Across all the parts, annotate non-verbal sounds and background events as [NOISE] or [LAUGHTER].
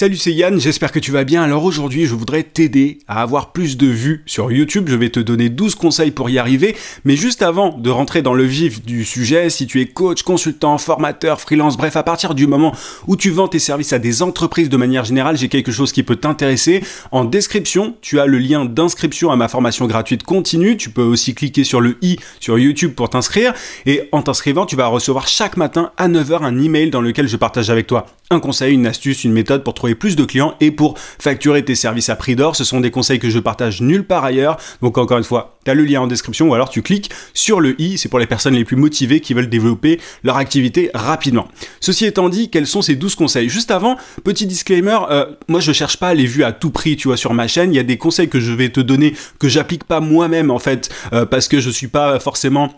Salut, c'est Yann, j'espère que tu vas bien. Alors aujourd'hui, je voudrais t'aider à avoir plus de vues sur YouTube. Je vais te donner 12 conseils pour y arriver. Mais juste avant de rentrer dans le vif du sujet, si tu es coach, consultant, formateur, freelance, bref, à partir du moment où tu vends tes services à des entreprises de manière générale, j'ai quelque chose qui peut t'intéresser. En description, tu as le lien d'inscription à ma formation gratuite continue. Tu peux aussi cliquer sur le i sur YouTube pour t'inscrire. Et en t'inscrivant, tu vas recevoir chaque matin à 9h un email dans lequel je partage avec toi un conseil, une astuce, une méthode pour trouver plus de clients et pour facturer tes services à prix d'or. Ce sont des conseils que je partage nulle part ailleurs. Donc encore une fois, tu as le lien en description ou alors tu cliques sur le i. C'est pour les personnes les plus motivées qui veulent développer leur activité rapidement. Ceci étant dit, quels sont ces 12 conseils Juste avant, petit disclaimer, euh, moi je cherche pas les vues à tout prix, tu vois, sur ma chaîne. Il y a des conseils que je vais te donner que j'applique pas moi-même en fait euh, parce que je suis pas forcément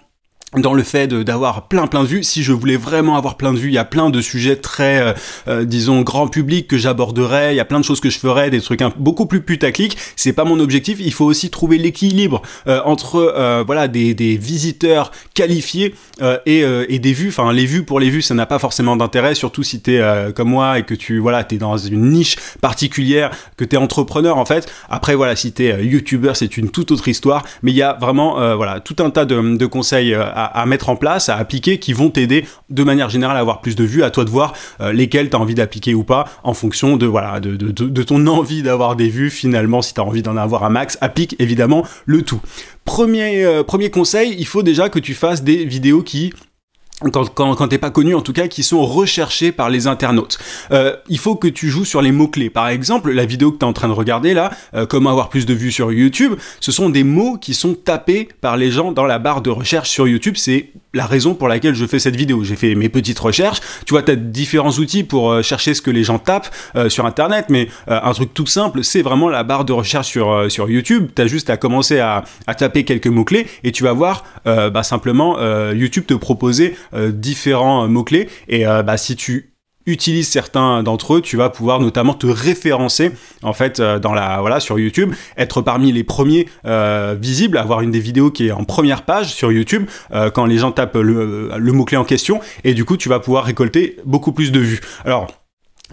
dans le fait d'avoir plein plein de vues. Si je voulais vraiment avoir plein de vues, il y a plein de sujets très, euh, euh, disons, grand public que j'aborderais, il y a plein de choses que je ferais, des trucs beaucoup plus putaclic. C'est pas mon objectif. Il faut aussi trouver l'équilibre euh, entre voilà des, des, visiteurs qualifiés et, et, des vues. Enfin, les vues pour les vues, ça n'a pas forcément d'intérêt, surtout si t'es comme moi et que tu voilà t'es dans une niche particulière, que t'es entrepreneur en fait. Après voilà, si t'es youtubeur, c'est une toute autre histoire. Mais il y a vraiment voilà tout un tas de, de conseils. à à, mettre en place, à appliquer, qui vont t'aider de manière générale à avoir plus de vues, à toi de voir lesquels lesquelles tu as envie d'appliquer ou pas, en fonction de, voilà, de, ton envie d'avoir des vues. Finalement, si tu as envie d'en avoir un max, applique évidemment le tout. Premier, euh, premier conseil, il faut déjà que tu fasses des vidéos qui quand, quand, quand t'es pas connu en tout cas, qui sont recherchés par les internautes. Euh, il faut que tu joues sur les mots-clés. Par exemple, la vidéo que t'es en train de regarder là, euh, comment avoir plus de vues sur YouTube, ce sont des mots qui sont tapés par les gens dans la barre de recherche sur YouTube, c'est la raison pour laquelle je fais cette vidéo. J'ai fait mes petites recherches. Tu vois, tu as différents outils pour euh, chercher ce que les gens tapent euh, sur Internet, mais euh, un truc tout simple, c'est vraiment la barre de recherche sur, sur YouTube. Tu as juste à commencer à, à taper quelques mots-clés et tu vas voir bah, simplement YouTube te proposer différents mots-clés. Et bah, si tu Utilise certains d'entre eux, tu vas pouvoir notamment te référencer en fait euh, dans la voilà sur YouTube, être parmi les premiers euh, visibles, avoir une des vidéos qui est en première page sur YouTube euh, quand les gens tapent le, le mot clé en question et du coup tu vas pouvoir récolter beaucoup plus de vues. Alors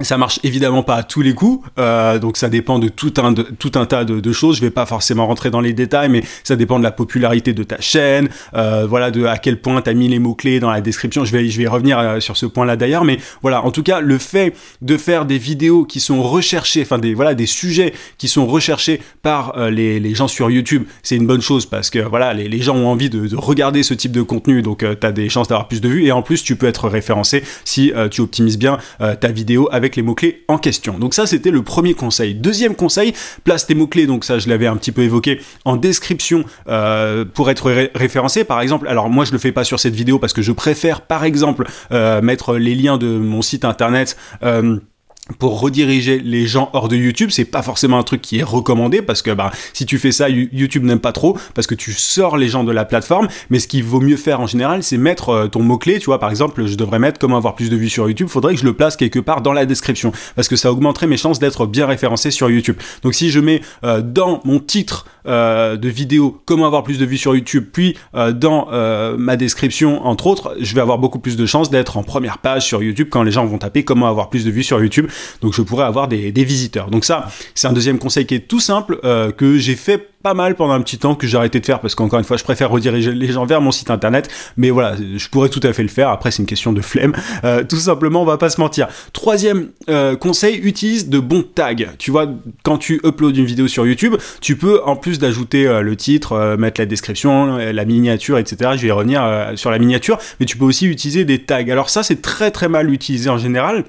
ça marche évidemment pas à tous les coups, euh, donc ça dépend de tout un, tout un tas de, choses. Je vais pas forcément rentrer dans les détails, mais ça dépend de la popularité de ta chaîne, euh, voilà, de à quel point tu as mis les mots-clés dans la description. Je vais, je vais revenir euh, sur ce point-là d'ailleurs, mais voilà, en tout cas, le fait de faire des vidéos qui sont recherchées, enfin des, voilà, des sujets qui sont recherchés par les, gens sur YouTube, c'est une bonne chose parce que voilà, les, gens ont envie de, de, regarder ce type de contenu, donc tu as des chances d'avoir plus de vues, et en plus, tu peux être référencé si tu optimises bien ta vidéo avec les mots-clés en question. Donc ça, c'était le premier conseil. Deuxième conseil, place tes mots-clés, donc ça, je l'avais un petit peu évoqué, en description euh, pour être référencé. Par exemple, alors moi, je le fais pas sur cette vidéo parce que je préfère, par exemple, euh, mettre les liens de mon site internet. Euh, pour rediriger les gens hors de YouTube, c'est pas forcément un truc qui est recommandé parce que bah, si tu fais ça, YouTube n'aime pas trop parce que tu sors les gens de la plateforme. Mais ce qu'il vaut mieux faire en général, c'est mettre euh, ton mot-clé. Tu vois, par exemple, je devrais mettre comment avoir plus de vues sur YouTube. Faudrait que je le place quelque part dans la description parce que ça augmenterait mes chances d'être bien référencé sur YouTube. Donc si je mets euh, dans mon titre euh, de vidéo comment avoir plus de vues sur YouTube, puis dans ma description, entre autres, je vais avoir beaucoup plus de chances d'être en première page sur YouTube quand les gens vont taper comment avoir plus de vues sur YouTube donc je pourrais avoir des, visiteurs. Donc ça, c'est un deuxième conseil qui est tout simple, euh, que j'ai fait pas mal pendant un petit temps que j'ai arrêté de faire parce qu'encore une fois je préfère rediriger les gens vers mon site internet mais voilà je pourrais tout à fait le faire après c'est une question de flemme euh, tout simplement on va pas se mentir troisième euh, conseil utilise de bons tags tu vois quand tu uploads une vidéo sur YouTube tu peux en plus d'ajouter le titre mettre la description la miniature etc je vais revenir sur la miniature mais tu peux aussi utiliser des tags alors ça c'est très très mal utilisé en général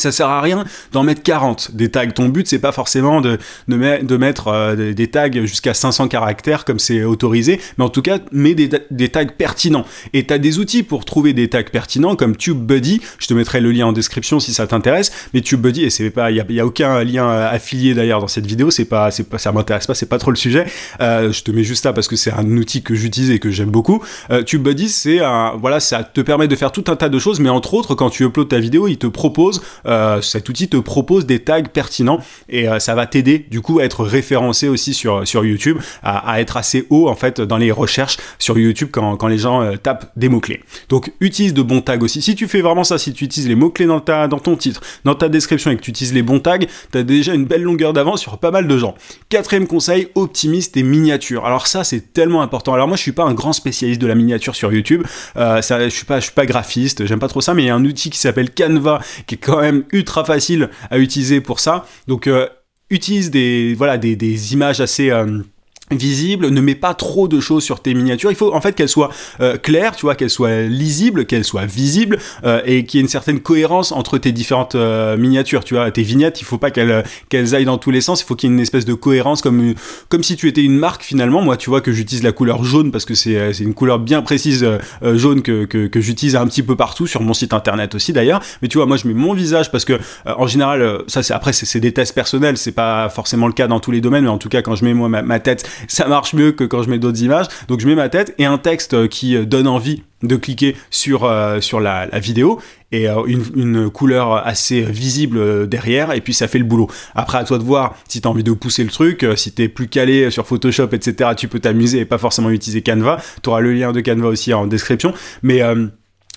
ça sert à rien d'en mettre 40 des tags. Ton but, c'est pas forcément de, de, mettre euh, des tags jusqu'à 500 caractères comme c'est autorisé, mais en tout cas, mets des, tags pertinents. Et tu as des outils pour trouver des tags pertinents comme TubeBuddy. Je te mettrai le lien en description si ça t'intéresse. Mais TubeBuddy, et c'est pas, il y, a, aucun lien euh, affilié d'ailleurs dans cette vidéo, c'est pas, c'est pas, ça m'intéresse pas, c'est pas trop le sujet. Euh, je te mets juste là parce que c'est un outil que j'utilise et que j'aime beaucoup. TubeBuddy, c'est un, voilà, ça te permet de faire tout un tas de choses, mais entre autres, quand tu uploads ta vidéo, il te propose euh, cet outil te propose des tags pertinents et euh, ça va t'aider du coup à être référencé aussi sur, sur YouTube, à, être assez haut en fait dans les recherches sur YouTube quand, les gens euh, tapent des mots-clés. Donc utilise de bons tags aussi. Si tu fais vraiment ça, si tu utilises les mots-clés dans, ta, dans ton titre, dans ta description et que tu utilises les bons tags, tu as déjà une belle longueur d'avance sur pas mal de gens. Quatrième conseil, optimiste tes miniatures. Alors ça c'est tellement important. Alors moi je suis pas un grand spécialiste de la miniature sur YouTube, je suis pas, je suis pas graphiste, j'aime pas trop ça, mais il y a un outil qui s'appelle Canva qui est quand même ultra facile à utiliser pour ça. Donc euh, utilise des, voilà, des, images assez... Euh, visible, ne mets pas trop de choses sur tes miniatures. Il faut en fait qu'elles soient euh, claires, tu vois, qu'elles soient lisibles, qu'elles soient visibles euh, et qu'il y ait une certaine cohérence entre tes différentes euh, miniatures, tu vois, tes vignettes. Il faut pas qu'elles qu'elles aillent dans tous les sens. Il faut qu'il y ait une espèce de cohérence, comme comme si tu étais une marque finalement. Moi, tu vois que j'utilise la couleur jaune parce que c'est une couleur bien précise jaune que que, que j'utilise un petit peu partout sur mon site internet aussi d'ailleurs. Mais tu vois, moi je mets mon visage parce que en général, ça c'est après c'est des tests personnels, c'est pas forcément le cas dans tous les domaines, mais en tout cas quand je mets moi ma tête ça marche mieux que quand je mets d'autres images. Donc je mets ma tête et un texte euh, qui euh, donne envie de cliquer sur, euh, sur la, vidéo et une, couleur assez visible derrière et puis ça fait le boulot. Après à toi de voir si tu as envie de pousser le truc, si tu es plus calé sur Photoshop, etc. Tu peux t'amuser et pas forcément utiliser Canva. Tu auras le lien de Canva aussi en description. Mais...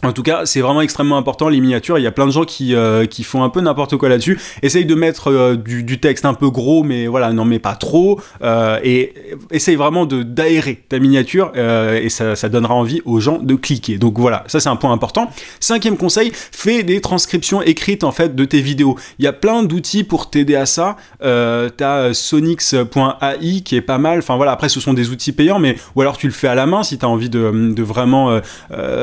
En tout cas, c'est vraiment extrêmement important les miniatures. Il y a plein de gens qui, euh, qui font un peu n'importe quoi là-dessus. Essaye de mettre euh, du, texte un peu gros, mais voilà, n'en mets pas trop. Euh, et essaye vraiment d'aérer ta miniature et ça, ça, donnera envie aux gens de cliquer. Donc voilà, ça c'est un point important. Cinquième conseil, fais des transcriptions écrites en fait de tes vidéos. Il y a plein d'outils pour t'aider à ça. t'as Sonix.ai qui est pas mal. Enfin voilà, après ce sont des outils payants, mais ou alors tu le fais à la main si tu as envie de, de vraiment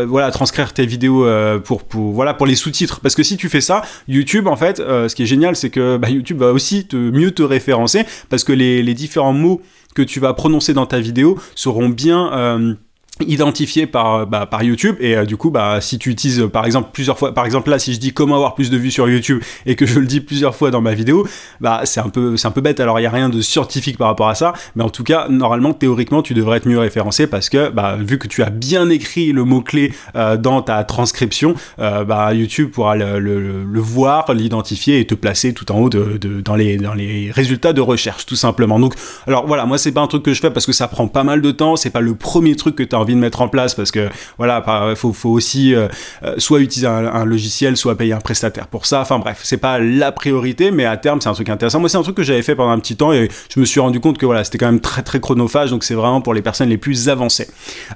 voilà transcrire tes vidéo vidéos euh, pour, pour, voilà, pour les sous-titres. Parce que si tu fais ça, YouTube, en fait, euh, ce qui est génial, c'est que bah, YouTube va aussi te, mieux te référencer parce que les, les différents mots que tu vas prononcer dans ta vidéo seront bien euh, identifié par bah, par YouTube et euh, du coup bah si tu utilises euh, par exemple plusieurs fois par exemple là si je dis comment avoir plus de vues sur YouTube et que je le dis plusieurs fois dans ma vidéo bah c'est un peu c'est un peu bête alors il y a rien de scientifique par rapport à ça mais en tout cas normalement théoriquement tu devrais être mieux référencé parce que bah vu que tu as bien écrit le mot clé euh, dans ta transcription bah YouTube pourra le, voir l'identifier et te placer tout en haut de, de, dans les dans les résultats de recherche tout simplement donc alors voilà moi c'est pas un truc que je fais parce que ça prend pas mal de temps c'est pas le premier truc que tu as envie de mettre en place parce que voilà, il faut, aussi euh, euh, soit utiliser un, logiciel, soit payer un prestataire pour ça. Enfin bref, c'est pas la priorité, mais à terme, c'est un truc intéressant. Moi, c'est un truc que j'avais fait pendant un petit temps et je me suis rendu compte que voilà, c'était quand même très très chronophage, donc c'est vraiment pour les personnes les plus avancées.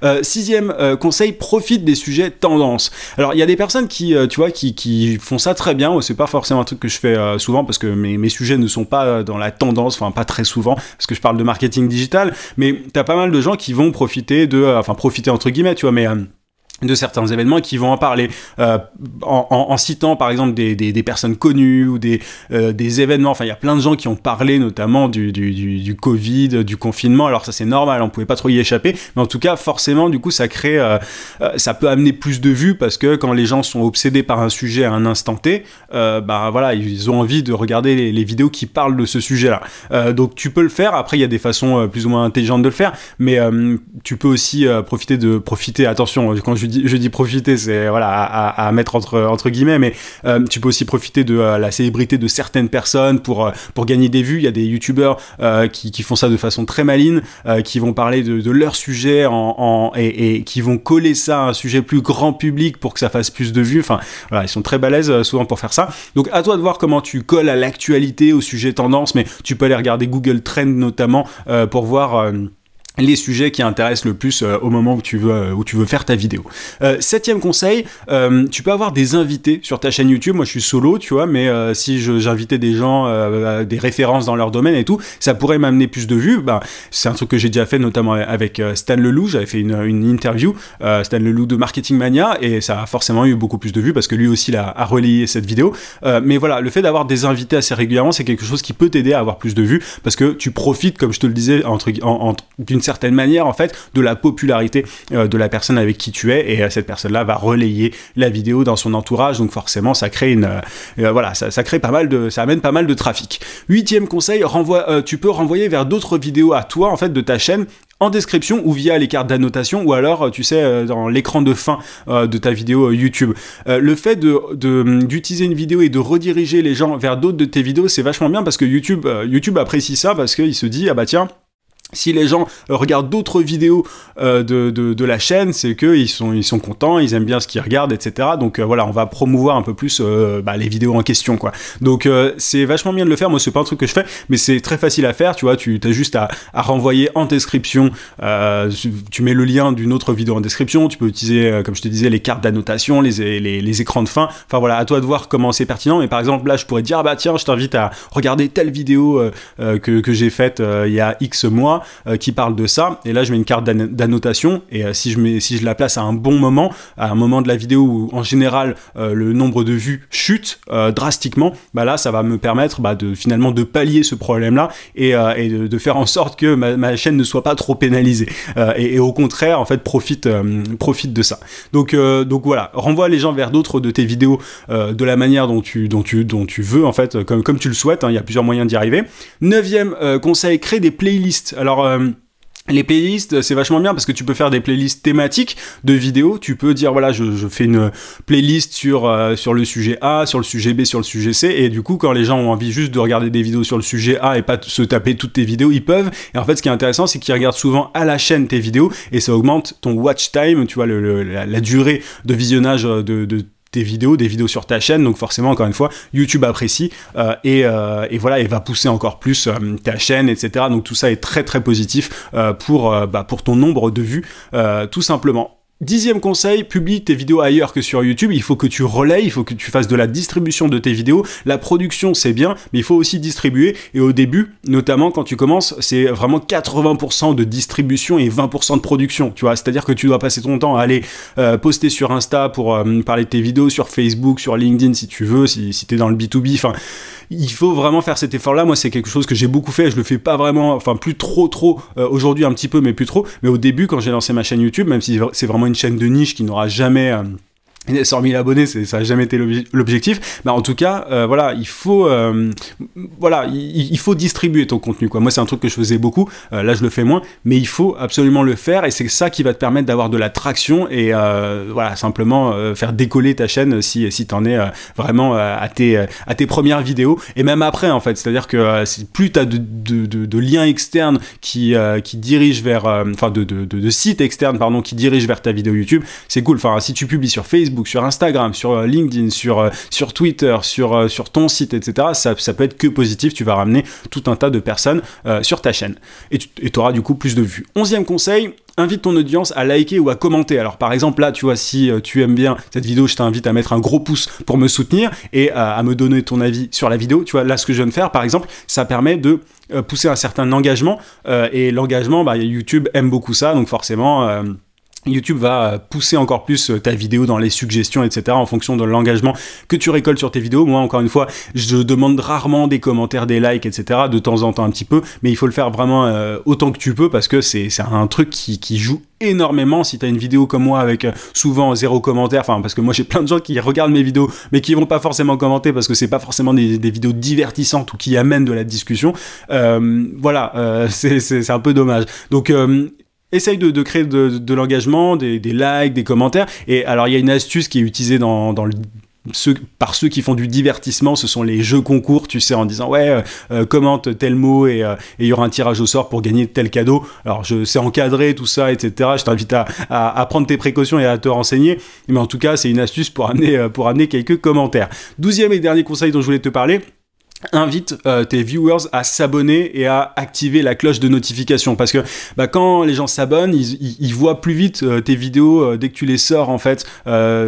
Euh, sixième conseil, profite des sujets tendance. Alors, il y a des personnes qui, tu vois, qui, qui, font ça très bien. C'est pas forcément un truc que je fais souvent parce que mes, mes sujets ne sont pas dans la tendance, enfin pas très souvent, parce que je parle de marketing digital, mais tu as pas mal de gens qui vont profiter de, enfin profiter entre guillemets, tu vois, mais. Euh, de certains événements qui vont en parler euh, en, citant par exemple des, des, personnes connues ou des, euh, des événements enfin il y a plein de gens qui ont parlé notamment du, du, du, du Covid du confinement alors ça c'est normal on pouvait pas trop y échapper mais en tout cas forcément du coup ça crée euh, ça peut amener plus de vues parce que quand les gens sont obsédés par un sujet à un instant T bah voilà ils ont envie de regarder les, les vidéos qui parlent de ce sujet là donc tu peux le faire après il y a des façons plus ou moins intelligentes de le faire mais tu peux aussi profiter de profiter attention quand je je dis profiter, c'est voilà, à, mettre entre, entre guillemets, mais euh, tu peux aussi profiter de euh, la célébrité de certaines personnes pour, euh, pour gagner des vues. Il y a des youtubeurs qui, font ça de façon très maline, qui vont parler de, leur sujet en, et, qui vont coller ça à un sujet plus grand public pour que ça fasse plus de vues. Enfin, voilà, ils sont très balèzes souvent pour faire ça. Donc à toi de voir comment tu colles à l'actualité, au sujet tendance, mais tu peux aller regarder Google Trends notamment pour voir les sujets qui intéressent le plus euh, au moment où tu veux, euh, où tu veux faire ta vidéo. Euh, septième conseil, tu peux avoir des invités sur ta chaîne YouTube. Moi, je suis solo, tu vois, mais si j'invitais des gens, des références dans leur domaine et tout, ça pourrait m'amener plus de vues. Ben, c'est un truc que j'ai déjà fait, notamment avec Stan Leloup. J'avais fait une, interview, Stan Leloup de Marketing Mania, et ça a forcément eu beaucoup plus de vues parce que lui aussi a, relayé cette vidéo. mais voilà, le fait d'avoir des invités assez régulièrement, c'est quelque chose qui peut t'aider à avoir plus de vues parce que tu profites, comme je te le disais, entre, d'une certaine manière, en fait, de la popularité euh, de la personne avec qui tu es. Et euh, cette personne-là va relayer la vidéo dans son entourage. Donc forcément, ça crée une, euh, voilà, ça, crée pas mal de, ça amène pas mal de trafic. Huitième conseil, renvoie, tu peux renvoyer vers d'autres vidéos à toi, en fait, de ta chaîne en description ou via les cartes d'annotation ou alors tu sais dans l'écran de fin de ta vidéo YouTube. Le fait de d'utiliser une vidéo et de rediriger les gens vers d'autres de tes vidéos, c'est vachement bien parce que YouTube YouTube apprécie ça parce qu'il se dit ah bah tiens si les gens euh, regardent d'autres vidéos euh, de, la chaîne, c'est qu'ils sont, ils sont contents, ils aiment bien ce qu'ils regardent, etc. Donc euh, voilà, on va promouvoir un peu plus bah, les vidéos en question, quoi. Donc c'est vachement bien de le faire. Moi, c'est pas un truc que je fais, mais c'est très facile à faire. Tu vois, tu as juste à, renvoyer en description. tu mets le lien d'une autre vidéo en description. Tu peux utiliser, comme je te disais, les cartes d'annotation, les, les, écrans de fin. Enfin voilà, à toi de voir comment c'est pertinent. Mais par exemple, là, je pourrais dire, ah bah tiens, je t'invite à regarder telle vidéo que, que j'ai faite il y a X mois. Euh, qui parle de ça. Et là, je mets une carte d'annotation et euh, si je mets, si je la place à un bon moment, à un moment de la vidéo où en général euh, le nombre de vues chute drastiquement, bah là, ça va me permettre bah, de finalement de pallier ce problème-là et, de, faire en sorte que ma, chaîne ne soit pas trop pénalisée. Et, au contraire, en fait, profite, profite de ça. Donc, donc voilà, renvoie les gens vers d'autres de tes vidéos de la manière dont tu, dont tu, dont tu veux, en fait, comme, comme tu le souhaites. Hein. il y a plusieurs moyens d'y arriver. Neuvième conseil, crée des playlists. Alors, alors euh, les playlists, c'est vachement bien parce que tu peux faire des playlists thématiques de vidéos. Tu peux dire voilà, je, fais une playlist sur euh, sur le sujet A, sur le sujet B, sur le sujet C. Et du coup, quand les gens ont envie juste de regarder des vidéos sur le sujet A et pas se taper toutes tes vidéos, ils peuvent. Et en fait, ce qui est intéressant, c'est qu'ils regardent souvent à la chaîne tes vidéos et ça augmente ton watch time, tu vois, la, durée de visionnage euh, de, de tes vidéos, des vidéos sur ta chaîne. Donc forcément, encore une fois, YouTube apprécie euh, et, euh, et, voilà, et va pousser encore plus euh, ta chaîne, etc. Donc tout ça est très très positif pour bah, pour ton nombre de vues, tout simplement. Dixième conseil, publie tes vidéos ailleurs que sur YouTube. Il faut que tu relayes, il faut que tu fasses de la distribution de tes vidéos. La production, c'est bien, mais il faut aussi distribuer. Et au début, notamment quand tu commences, c'est vraiment 80% de distribution et 20% de production. Tu vois, c'est-à-dire que tu dois passer ton temps à aller euh, poster sur Insta pour euh, parler de tes vidéos, sur Facebook, sur LinkedIn si tu veux, si, si tu es dans le B2B. Enfin, il faut vraiment faire cet effort-là. Moi, c'est quelque chose que j'ai beaucoup fait. Je le fais pas vraiment, enfin, plus trop, trop euh, aujourd'hui, un petit peu, mais plus trop. Mais au début, quand j'ai lancé ma chaîne YouTube, même si c'est vraiment une chaîne de niche qui n'aura jamais euh, 100 000 abonnés, ça n'a jamais été l'objectif. Mais bah, en tout cas, euh, voilà, il faut, euh, voilà, il, faut distribuer ton contenu. Moi, c'est un truc que je faisais beaucoup. Euh, là, je le fais moins, mais il faut absolument le faire et c'est ça qui va te permettre d'avoir de la traction et voilà, simplement faire décoller ta chaîne si tu en es vraiment à tes à tes premières vidéos et même après en fait. C'est-à-dire que plus tu as de, liens externes qui qui dirigent vers, enfin de, de, sites externes pardon qui dirigent vers ta vidéo YouTube, c'est cool. Enfin, si tu publies sur Facebook sur Instagram, sur euh, LinkedIn, sur, euh, sur Twitter, sur, euh, sur ton site, etc., ça, peut être que positif. Tu vas ramener tout un tas de personnes sur ta chaîne. Et tu auras du coup plus de vues. Onzième conseil, invite ton audience à liker ou à commenter. Alors par exemple là, tu vois, si tu aimes bien cette vidéo, je t'invite à mettre un gros pouce pour me soutenir et à me donner ton avis sur la vidéo. Tu vois, là ce que je viens de faire, par exemple, ça permet de pousser un certain engagement et l'engagement, bah, YouTube aime beaucoup ça, donc forcément. YouTube va pousser encore plus euh, ta vidéo dans les suggestions, etc. en fonction de l'engagement que tu récoltes sur tes vidéos. Moi, encore une fois, je demande rarement des commentaires, des likes, etc. de temps en temps un petit peu, mais il faut le faire vraiment euh, autant que tu peux parce que c'est un truc qui, joue énormément si t'as une vidéo comme moi avec euh, souvent zéro commentaire enfin parce que moi j'ai plein de gens qui regardent mes vidéos mais qui vont pas forcément commenter parce que c'est pas forcément des, vidéos divertissantes ou qui amènent de la discussion voilà [LAUGHS] c'est un peu dommage donc essaye de, créer de, l'engagement, des, likes, des commentaires. Et alors, il y a une astuce qui est utilisée par ceux qui font du divertissement, ce sont les jeux concours, tu sais, en disant ouais, euh, euh, commente tel mot euh, et il y aura un tirage au sort pour gagner tel cadeau. Alors je sais encadrer tout ça, etc. Je t'invite à, prendre tes précautions et à te renseigner. Mais en tout cas, c'est une astuce pour amener, pour amener quelques commentaires. Douzième et dernier conseil dont je voulais te parler invite euh, tes viewers à s'abonner et à activer la cloche de notification parce que bah, quand les gens s'abonnent ils, voient plus vite euh, tes vidéos euh, dès que tu les sors en fait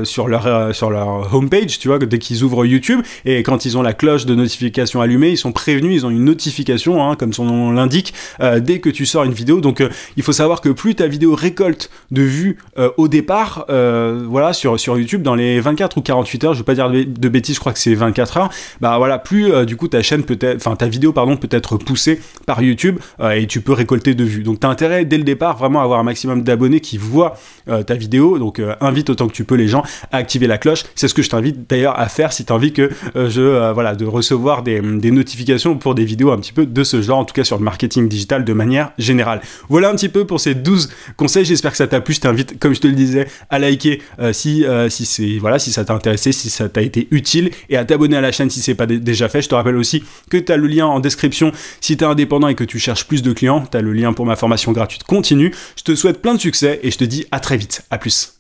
sur leur sur leur homepage tu vois dès qu'ils ouvrent YouTube et quand ils ont la cloche de notification allumée ils sont prévenus ils ont une notification hein, comme son nom l'indique dès que tu sors une vidéo donc il faut savoir que plus ta vidéo récolte de vues au départ voilà sur sur YouTube dans les 24 ou 48 heures je vais pas dire de bêtises je crois que c'est 24 heures bah voilà plus du coup ta chaîne peut être, enfin ta vidéo pardon peut être poussée par YouTube euh, et tu peux récolter de vues. Donc tu as intérêt dès le départ vraiment à avoir un maximum d'abonnés qui voient euh, ta vidéo. Donc euh, invite autant que tu peux les gens à activer la cloche. C'est ce que je t'invite d'ailleurs à faire si tu as envie que je voilà de recevoir des, notifications pour des vidéos un petit peu de ce genre, en tout cas sur le marketing digital de manière générale. Voilà un petit peu pour ces 12 conseils. J'espère que ça t'a plu. Je t'invite, comme je te le disais, à liker si si c'est voilà si ça t'a intéressé, si ça t'a été utile et à t'abonner à la chaîne si c'est pas déjà fait. Je te rappelle aussi que tu as le lien en description si tu es indépendant et que tu cherches plus de clients. Tu as le lien pour ma formation gratuite continue. Je te souhaite plein de succès et je te dis à très vite. À plus.